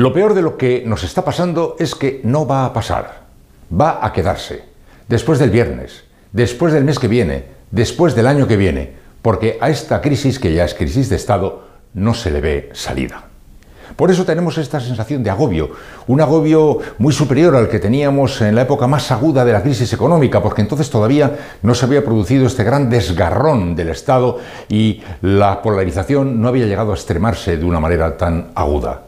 Lo peor de lo que nos está pasando es que no va a pasar, va a quedarse, después del viernes, después del mes que viene, después del año que viene, porque a esta crisis, que ya es crisis de Estado, no se le ve salida. Por eso tenemos esta sensación de agobio, un agobio muy superior al que teníamos en la época más aguda de la crisis económica, porque entonces todavía no se había producido este gran desgarrón del Estado y la polarización no había llegado a extremarse de una manera tan aguda.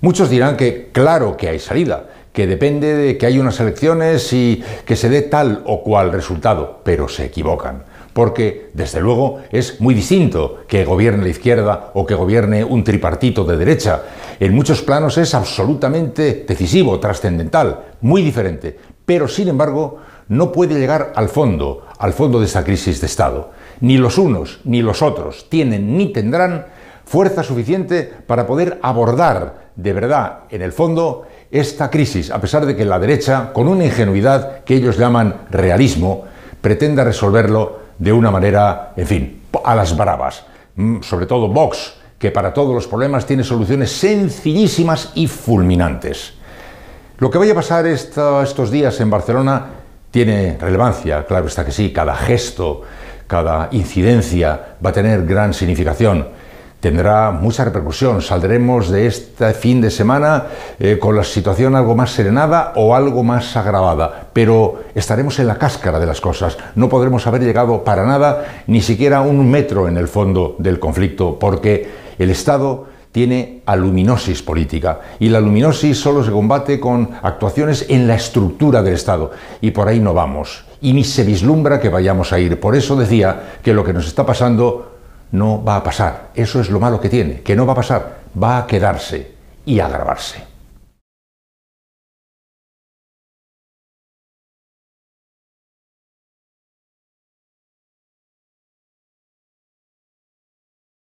Muchos dirán que claro que hay salida, que depende de que hay unas elecciones y que se dé tal o cual resultado, pero se equivocan porque desde luego es muy distinto que gobierne la izquierda o que gobierne un tripartito de derecha. En muchos planos es absolutamente decisivo, trascendental, muy diferente, pero sin embargo no puede llegar al fondo, al fondo de esta crisis de Estado. Ni los unos ni los otros tienen ni tendrán fuerza suficiente para poder abordar de verdad, en el fondo, esta crisis, a pesar de que la derecha, con una ingenuidad que ellos llaman realismo, pretenda resolverlo de una manera, en fin, a las bravas. Mm, sobre todo Vox, que para todos los problemas tiene soluciones sencillísimas y fulminantes. Lo que vaya a pasar estos días en Barcelona tiene relevancia, claro está que sí, cada gesto, cada incidencia va a tener gran significación tendrá mucha repercusión. Saldremos de este fin de semana eh, con la situación algo más serenada o algo más agravada, pero estaremos en la cáscara de las cosas. No podremos haber llegado para nada, ni siquiera un metro en el fondo del conflicto, porque el Estado tiene aluminosis política y la aluminosis solo se combate con actuaciones en la estructura del Estado y por ahí no vamos y ni se vislumbra que vayamos a ir. Por eso decía que lo que nos está pasando no va a pasar. Eso es lo malo que tiene, que no va a pasar, va a quedarse y agravarse.